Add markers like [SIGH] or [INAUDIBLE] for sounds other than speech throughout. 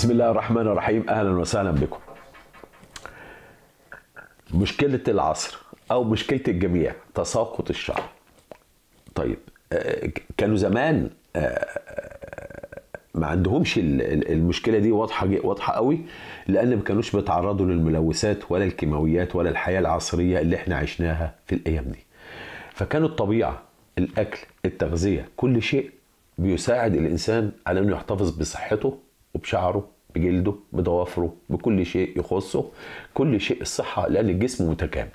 بسم الله الرحمن الرحيم اهلا وسهلا بكم مشكلة العصر او مشكلة الجميع تساقط الشعر طيب آه، كانوا زمان آه، ما عندهمش المشكله دي واضحه واضحه قوي لان ما كانوش بيتعرضوا للملوثات ولا الكيماويات ولا الحياه العصريه اللي احنا عشناها في الايام دي فكانوا الطبيعه الاكل التغذيه كل شيء بيساعد الانسان على انه يحتفظ بصحته وبشعره بجلده بضوافره بكل شيء يخصه كل شيء الصحة لأن الجسم متكامل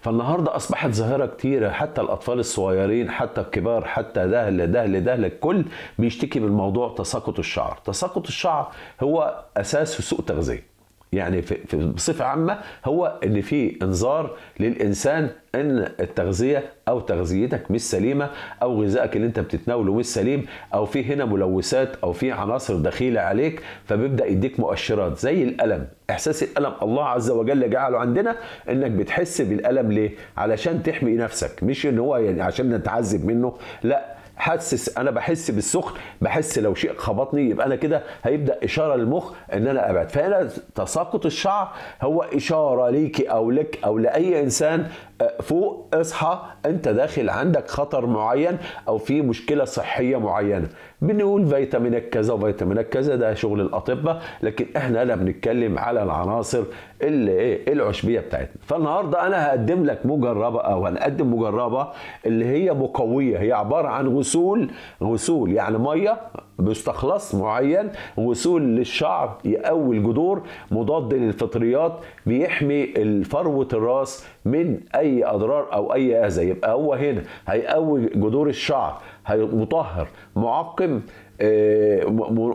فالنهاردة أصبحت ظاهرة كتيرة حتى الأطفال الصغيرين حتى الكبار حتى دهل دهل دهل الكل بيشتكي من موضوع تساقط الشعر تساقط الشعر هو أساس سوء تغذية يعني في بصفه عامه هو ان في انذار للانسان ان التغذيه او تغذيتك مش سليمه او غذائك اللي انت بتتناوله مش سليم او في هنا ملوثات او في عناصر دخيله عليك فبيبدا يديك مؤشرات زي الالم احساس الالم الله عز وجل جعله عندنا انك بتحس بالالم ليه علشان تحمي نفسك مش ان هو يعني عشان نتعذب منه لا حاسس انا بحس بالسخن بحس لو شيء خبطني يبقى انا كده هيبدا اشاره للمخ ان انا ابعد فهنا تساقط الشعر هو اشاره ليكي او لك او لاي انسان آه، فوق اصحى انت داخل عندك خطر معين او في مشكله صحيه معينه بنقول فيتامينك كذا وفيتامينك كذا ده شغل الاطباء لكن احنا هنا بنتكلم على العناصر اللي ايه العشبيه بتاعتنا فالنهارده انا هقدم لك مجربه او هنقدم مجربه اللي هي مقويه هي عباره عن غسول غسول يعني ميه مستخلص معين غسول للشعر يقوي الجذور مضاد للفطريات بيحمي فروه الراس من اي اضرار او اي اذى يبقى هو هنا هيقوي جذور الشعر هيطهر معقم آه،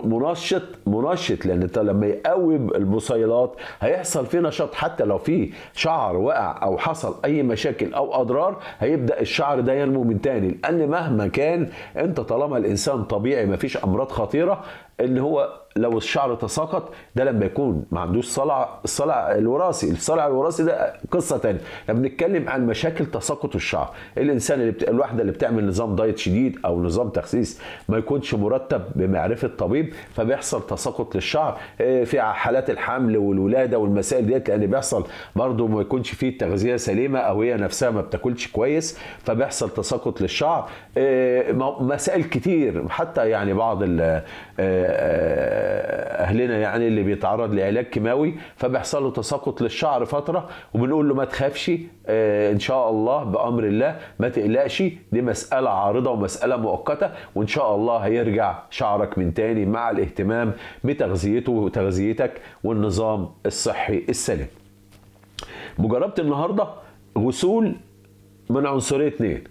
منشط منشط لان انت لما يقوي البصيلات هيحصل فيه نشاط حتى لو في شعر وقع او حصل اي مشاكل او اضرار هيبدا الشعر ده ينمو من تاني لان مهما كان انت طالما الانسان طبيعي مفيش امراض خطيره ان هو لو الشعر تساقط ده لما يكون ما عندوش صلع الصلع الوراثي الصلع الوراثي ده قصه ثانيه احنا بنتكلم عن مشاكل تساقط الشعر الانسان اللي بت... الواحده اللي بتعمل نظام دايت شديد او نظام تخسيس ما يكونش مرتب بمعرفه طبيب فبيحصل تساقط للشعر آه، في حالات الحمل والولاده والمسائل ديت لان بيحصل برضه ما يكونش فيه تغذيه سليمه او هي نفسها ما بتاكلش كويس فبيحصل تساقط للشعر آه، مسائل كتير حتى يعني بعض ال آه، اهلنا يعني اللي بيتعرض لعلاج كيماوي فبيحصل له تساقط للشعر فتره وبنقول له ما تخافش آه، ان شاء الله بامر الله ما تقلقش دي مساله عارضه ومساله مؤقته وان شاء الله هيرجع شعرك من تاني مع الاهتمام بتغذيته وتغذيتك والنظام الصحي السليم. مجربه النهارده غسول من عنصرين اثنين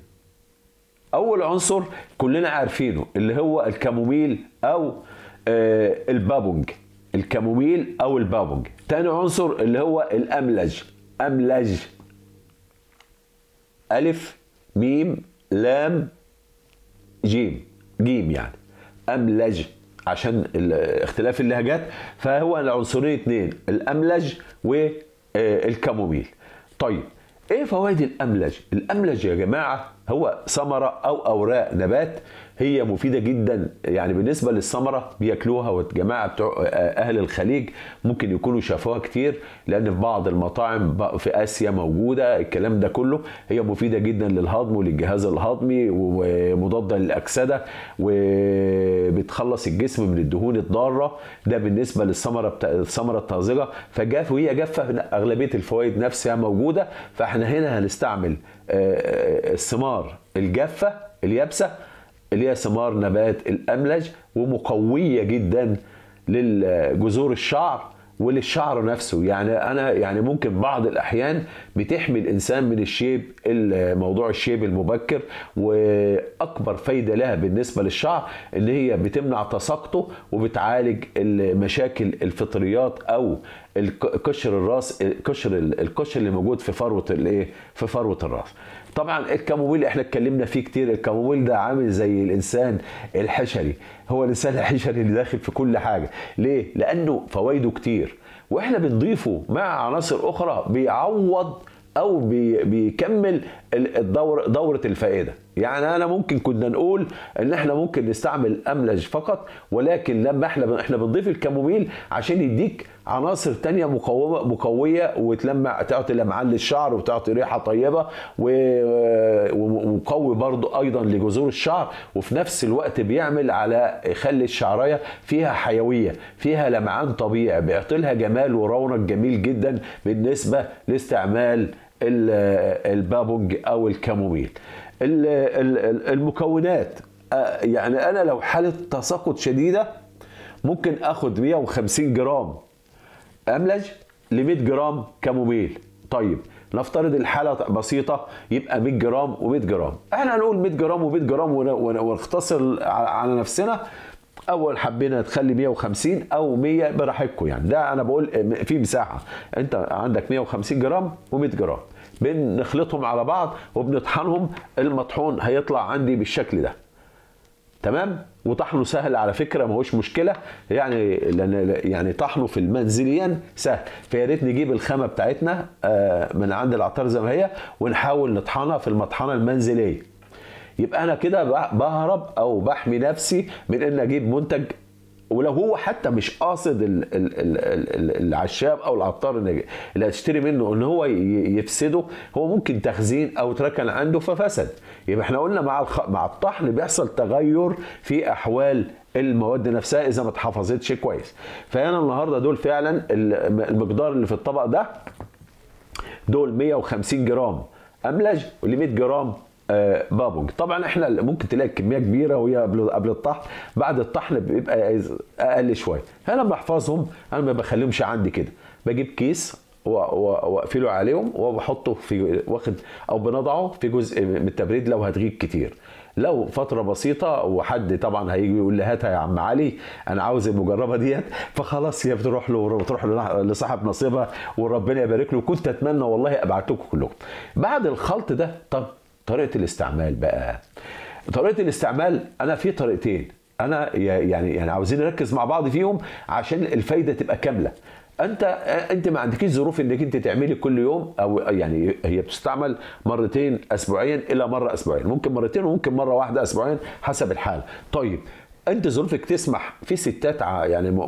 اول عنصر كلنا عارفينه اللي هو الكاموميل او آه، البابونج الكاموميل او البابونج تاني عنصر اللي هو الاملج املج الف ميم لام جيم جيم يعني املج عشان اختلاف اللهجات فهو العنصرين اتنين الاملج والكاموميل آه، طيب ايه فوائد الاملج الاملج يا جماعه هو ثمرة أو أوراق نبات هي مفيدة جدا يعني بالنسبة للثمرة بياكلوها والجماعة بتوع أهل الخليج ممكن يكونوا شافوها كتير لأن في بعض المطاعم في آسيا موجودة الكلام ده كله هي مفيدة جدا للهضم وللجهاز الهضمي ومضادة للأكسدة وبتخلص الجسم من الدهون الضارة ده بالنسبة للثمرة بتا... الثمرة الطازجة فجاف وهي جافة أغلبية الفوائد نفسها موجودة فاحنا هنا هنستعمل آه، آه، الثمار ثمار الجافة اليابسة اللي هي ثمار نبات الأملج ومقوية جدا لجذور الشعر وللشعر نفسه يعني انا يعني ممكن بعض الاحيان بتحمي الانسان من الشيب موضوع الشيب المبكر واكبر فايده لها بالنسبه للشعر ان هي بتمنع تساقطه وبتعالج المشاكل الفطريات او القشر الراس القشر القشر اللي موجود في فروه الايه في فروه الراس طبعا الكاموميل احنا اتكلمنا فيه كتير الكاموميل ده عامل زي الانسان الحشري هو الانسان [LAUGHS] الحشري اللي داخل في كل حاجه ليه لانه فوائده كتير واحنا بنضيفه مع عناصر اخرى بيعوض او بيكمل دوره الفائده يعني انا ممكن كنا نقول ان احنا ممكن نستعمل املج فقط ولكن لما احنا احنا بنضيف الكاموميل عشان يديك عناصر تانية مقومة مقوية وتلمع تعطي لمعان للشعر وتعطي ريحة طيبة ومقوي برضو أيضا لجذور الشعر وفي نفس الوقت بيعمل على يخلي الشعراية فيها حيوية فيها لمعان طبيعي بيعطي لها جمال ورونق جميل جدا بالنسبة لاستعمال البابونج أو الكاموميل المكونات يعني انا لو حاله تساقط شديده ممكن اخد 150 جرام املج ل 100 جرام كاموميل طيب نفترض الحاله بسيطه يبقى 100 جرام و100 جرام احنا هنقول 100 جرام و100 جرام ونختصر على نفسنا اول حبينا تخلي 150 او 100 براحتكم يعني ده انا بقول في مساحه انت عندك 150 جرام و100 جرام بنخلطهم على بعض وبنطحنهم المطحون هيطلع عندي بالشكل ده تمام وطحنه سهل على فكره ماهوش مشكله يعني لان يعني طحنه في المنزليا سهل فيا ريت نجيب الخامه بتاعتنا آه، من عند العطار زي ما هي ونحاول نطحنها في المطحنه المنزليه يبقى انا كده بهرب او بحمي نفسي من ان اجيب منتج ولو هو حتى مش قاصد العشاب او العطار اللي هتشتري منه ان هو يفسده هو ممكن تخزين او اتركن عنده ففسد يبقى احنا قلنا مع مع الطحن بيحصل تغير في احوال المواد نفسها اذا ما اتحفظتش كويس فانا النهارده دول فعلا المقدار اللي في الطبق ده دول 150 جرام املج ول 100 جرام آه، بابونج طبعا احنا ممكن تلاقي كميه كبيره وهي قبل قبل الطحن بعد الطحن بيبقى اقل شويه انا بحفظهم انا ما بخليهمش عندي كده بجيب كيس واقفله عليهم وبحطه في واخد او بنضعه في جزء من التبريد لو هتغيب كتير لو فتره بسيطه وحد طبعا هيجي يقول لي هاتها يا عم علي انا عاوز المجربه ديت فخلاص هي بتروح له وتروح لصاحب نصيبها وربنا يبارك له كنت اتمنى والله ابعت لكم كلكم بعد الخلط ده طب طريقه الاستعمال بقى طريقه الاستعمال انا في طريقتين انا يعني يعني عاوزين نركز مع بعض فيهم عشان الفايده تبقى كامله انت انت ما عندكيش ظروف انك انت تعملي كل يوم او يعني هي بتستعمل مرتين اسبوعيا الى مره اسبوعيا ممكن مرتين وممكن مره واحده اسبوعيا حسب الحال طيب انت ظروفك تسمح في ستات يعني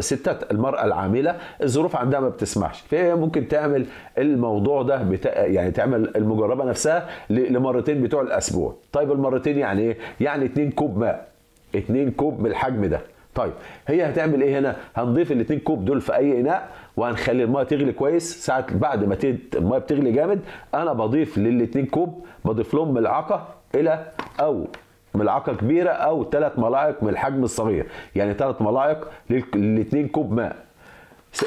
ستات المراه العامله الظروف عندها ما بتسمحش فهي ممكن تعمل الموضوع ده بتا... يعني تعمل المجربه نفسها لمرتين بتوع الاسبوع طيب المرتين يعني ايه يعني 2 كوب ماء 2 كوب بالحجم ده طيب هي هتعمل ايه هنا هنضيف ال2 كوب دول في اي اناء وهنخلي الميه تغلي كويس ساعه بعد ما تد... الميه بتغلي جامد انا بضيف لل2 كوب بضيف لهم ملعقه الى او ملعقه كبيره او ثلاث ملاعق من الحجم الصغير يعني ثلاث ملاعق للاثنين كوب ماء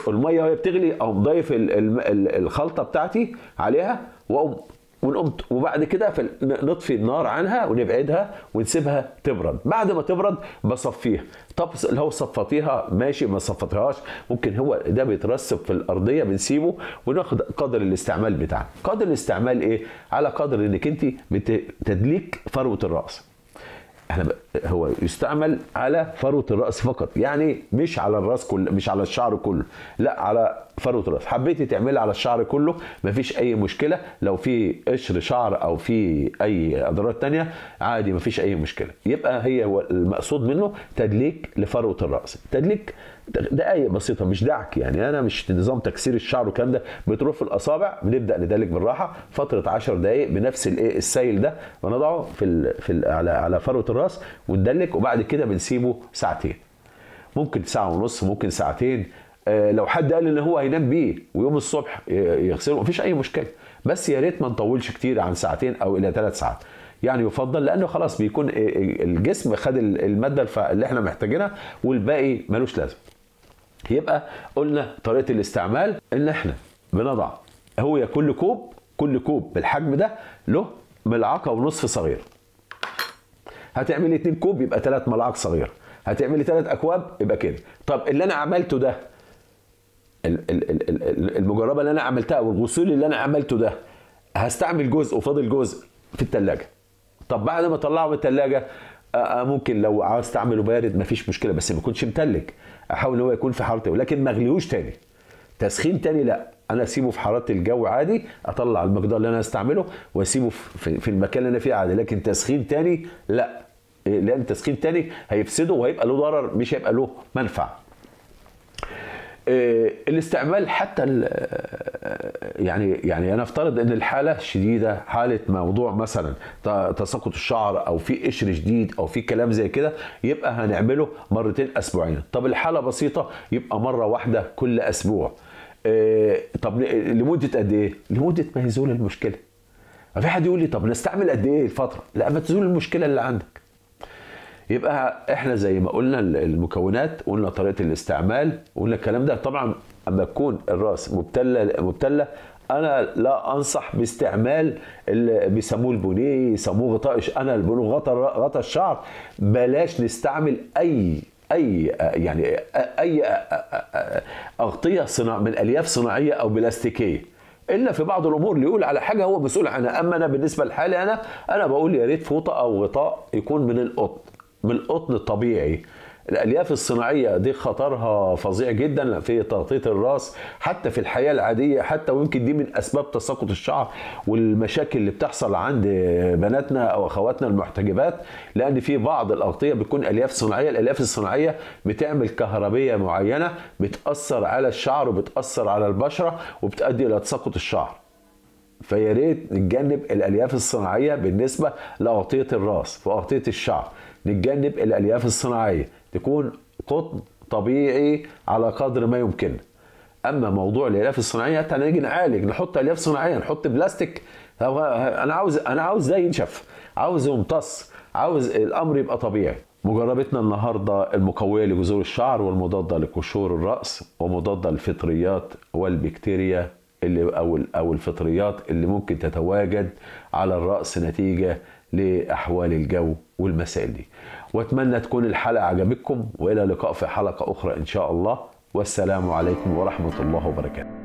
الميه وهي بتغلي اقوم ضايف الخلطه بتاعتي عليها واقوم ونقوم وبعد كده نطفي النار عنها ونبعدها ونسيبها تبرد بعد ما تبرد بصفيها طب لو صفطيها ماشي ما صفطيهاش ممكن هو ده بيترسب في الارضيه بنسيبه وناخد قدر الاستعمال بتاعه قدر الاستعمال ايه على قدر انك انت تدليك فروه الراس احنا هو يستعمل على فروه الراس فقط يعني مش على الراس كله مش على الشعر كله لا على فروه الراس حبيتي تعملي على الشعر كله مفيش اي مشكله لو في قشر شعر او في اي اضرار تانية عادي مفيش اي مشكله يبقى هي هو المقصود منه تدليك لفروه الراس تدليك دقائق بسيطه مش دعك يعني انا مش نظام تكسير الشعر والكلام ده بتروح في الاصابع بنبدا ندلك بالراحه فتره 10 دقائق بنفس الايه السيل ده بنضعه في الـ في الـ على على فروه الراس وندلك وبعد كده بنسيبه ساعتين ممكن ساعه ونص ممكن ساعتين آه لو حد قال ان هو هينام بيه ويوم الصبح يغسله مفيش اي مشكله بس يا ريت ما نطولش كتير عن ساعتين او الى ثلاث ساعات يعني يفضل لانه خلاص بيكون آه، آه، الجسم خد الماده اللي احنا محتاجينها والباقي ملوش لازمه يبقى قلنا طريقه الاستعمال ان احنا بنضع هو كل كوب كل كوب بالحجم ده له ملعقه ونصف صغيره هتعملي اتنين كوب يبقى ثلاث ملاعق صغيره هتعملي ثلاث اكواب يبقى كده طب اللي انا عملته ده المجربه اللي انا عملتها والغسول اللي انا عملته ده هستعمل جزء وفاضل جزء في الثلاجه طب بعد ما اطلعه من الثلاجه آه، آه، ممكن لو عاوز تعمله بارد مفيش مشكله بس ما يكونش متلج احاول ان هو يكون في حرارته ولكن ما اغليهوش تاني تسخين تاني لا انا اسيبه في حراره الجو عادي اطلع المقدار اللي انا هستعمله واسيبه في المكان اللي انا فيه عادي لكن تسخين تاني لا إيه، لان تسخين تاني هيفسده وهيبقى له ضرر مش هيبقى له منفعه آه، الاستعمال حتى آه، يعني يعني انا افترض ان الحاله الشديده حاله موضوع مثلا تساقط الشعر او في قشر شديد او في كلام زي كده يبقى هنعمله مرتين اسبوعين طب الحاله بسيطه يبقى مره واحده كل اسبوع آه، طب لمده قد ايه لمده ما يزول المشكله ما في حد يقول لي طب نستعمل قد ايه الفتره لا ما تزول المشكله اللي عندك يبقى احنا زي ما قلنا المكونات قلنا طريقه الاستعمال قلنا الكلام ده طبعا اما تكون الراس مبتله مبتله انا لا انصح باستعمال اللي بيسموه البوني يسموه غطاء انا البونيه غطاء غطاء الشعر بلاش نستعمل اي اي يعني اي اغطيه صناع من الياف صناعيه او بلاستيكيه الا في بعض الامور اللي يقول على حاجه هو مسؤول عنها اما انا بالنسبه لحالي انا انا بقول يا ريت فوطه او غطاء يكون من القطن بالقطن الطبيعي الالياف الصناعيه دي خطرها فظيع جدا في تغطيه الراس حتى في الحياه العاديه حتى ويمكن دي من اسباب تساقط الشعر والمشاكل اللي بتحصل عند بناتنا او اخواتنا المحتجبات لان في بعض الاغطيه بتكون الياف صناعيه الالياف الصناعيه بتعمل كهربيه معينه بتاثر على الشعر وبتاثر على البشره وبتؤدي الى تساقط الشعر فيا ريت نتجنب الالياف الصناعيه بالنسبه لاغطيه الراس واغطيه الشعر نتجنب الالياف الصناعيه تكون قطن طبيعي على قدر ما يمكن اما موضوع الالياف الصناعيه حتى نيجي نعالج نحط الياف صناعيه نحط بلاستيك انا عاوز انا عاوز ده ينشف عاوز يمتص عاوز الامر يبقى طبيعي مجربتنا النهارده المقويه لجذور الشعر والمضاده لقشور الراس ومضاده للفطريات والبكتيريا اللي او او الفطريات اللي ممكن تتواجد على الراس نتيجه لأحوال الجو والمسائل دي واتمنى تكون الحلقة عجبتكم وإلى لقاء في حلقة أخرى إن شاء الله والسلام عليكم ورحمة الله وبركاته